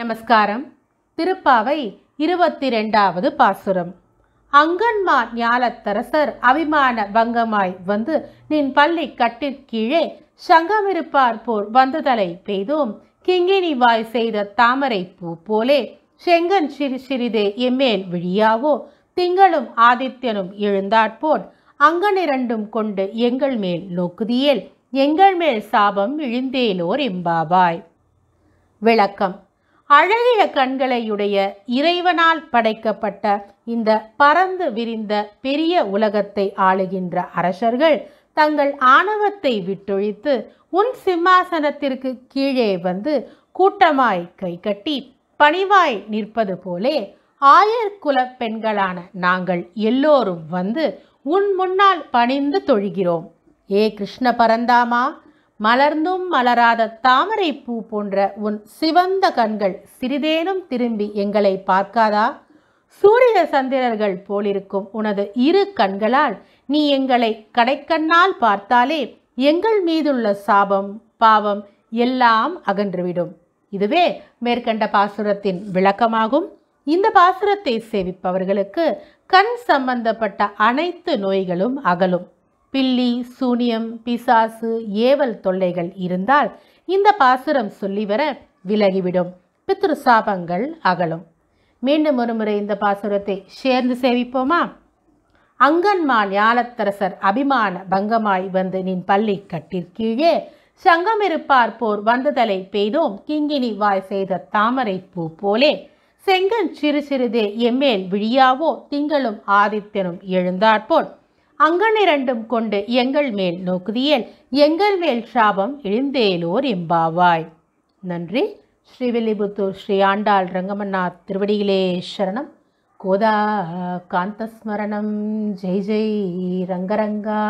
நமஸ்காரம் திருப்பாவை இருபத்தி ரெண்டாவது பாசுரம் அங்கன்மா ஞாலத்தரசர் அபிமான பங்கமாய் வந்து நின் பள்ளி கட்டிற்கீழே சங்கமிருப்பார் போர் வந்ததலை பெய்தோம் கிங்கினி வாய் செய்த தாமரை பூ போலே செங்கன் சிறு சிறிதே எம்மேல் விழியாவோ திங்களும் ஆதித்யனும் எழுந்தாற்போல் அங்கனிரண்டும் கொண்டு எங்கள் மேல் நோக்குதியேல் எங்கள் மேல் சாபம் விழுந்தேலோர் எம்பாபாய் விளக்கம் அழகிய கண்களையுடைய இறைவனால் படைக்கப்பட்ட இந்த பறந்து விரிந்த பெரிய உலகத்தை ஆளுகின்ற அரசர்கள் தங்கள் ஆணவத்தை விட்டொழித்து உன் சிம்மாசனத்திற்கு கீழே வந்து கூட்டமாய் கை கட்டி பணிவாய் நிற்பது போலே ஆயர்குல பெண்களான நாங்கள் எல்லோரும் வந்து உன் முன்னால் பணிந்து தொழுகிறோம் ஏ கிருஷ்ண பரந்தாமா மலர்ந்தும் மலராத தாமரை பூ போன்ற உன் சிவந்த கண்கள் சிறிதேனும் திரும்பி எங்களை பார்க்காதா சூரிய சந்திரர்கள் போலிருக்கும் உனது இரு கண்களால் நீ எங்களை கடைக்கண்ணால் பார்த்தாலே எங்கள் மீதுள்ள சாபம் பாவம் எல்லாம் அகன்றுவிடும் இதுவே மேற்கண்ட பாசுரத்தின் விளக்கமாகும் இந்த பாசுரத்தை சேவிப்பவர்களுக்கு கண் சம்பந்தப்பட்ட அனைத்து நோய்களும் அகலும் பில்லி சூனியம் பிசாசு ஏவல் தொல்லைகள் இருந்தால் இந்த பாசுரம் சொல்லி வர விலகிவிடும் பித்ரு சாபங்கள் அகலும் மீண்டும் ஒருமுறை இந்த பாசுரத்தை சேர்ந்து சேவிப்போமா அங்கன்மால் ஞானத்தரசர் அபிமான பங்கமாய் வந்து நின் பள்ளி கட்டிற்கீழே சங்கமிருப்பார் போர் வந்ததலை பெய்தோம் கிங்கினி வாய் செய்த தாமரை பூ போலே செங்கன் சிறு சிறிதே எம்மேல் விழியாவோ திங்களும் ஆதித்தனும் எழுந்தாற்போன் அங்கனிரண்டும் கொண்டு எங்கள் மேல் நோக்குதியேல் எங்கள் மேல் சாபம் இழிந்தேலோர் எம்பாவாய் நன்றி ஸ்ரீவில்லிபுத்தூர் ஸ்ரீ ஆண்டாள் ரங்கமன்னாத் திருவடியிலே சரணம் கோதா காந்தஸ்மரணம் ஜெய் ஜெய் ரங்கரங்கா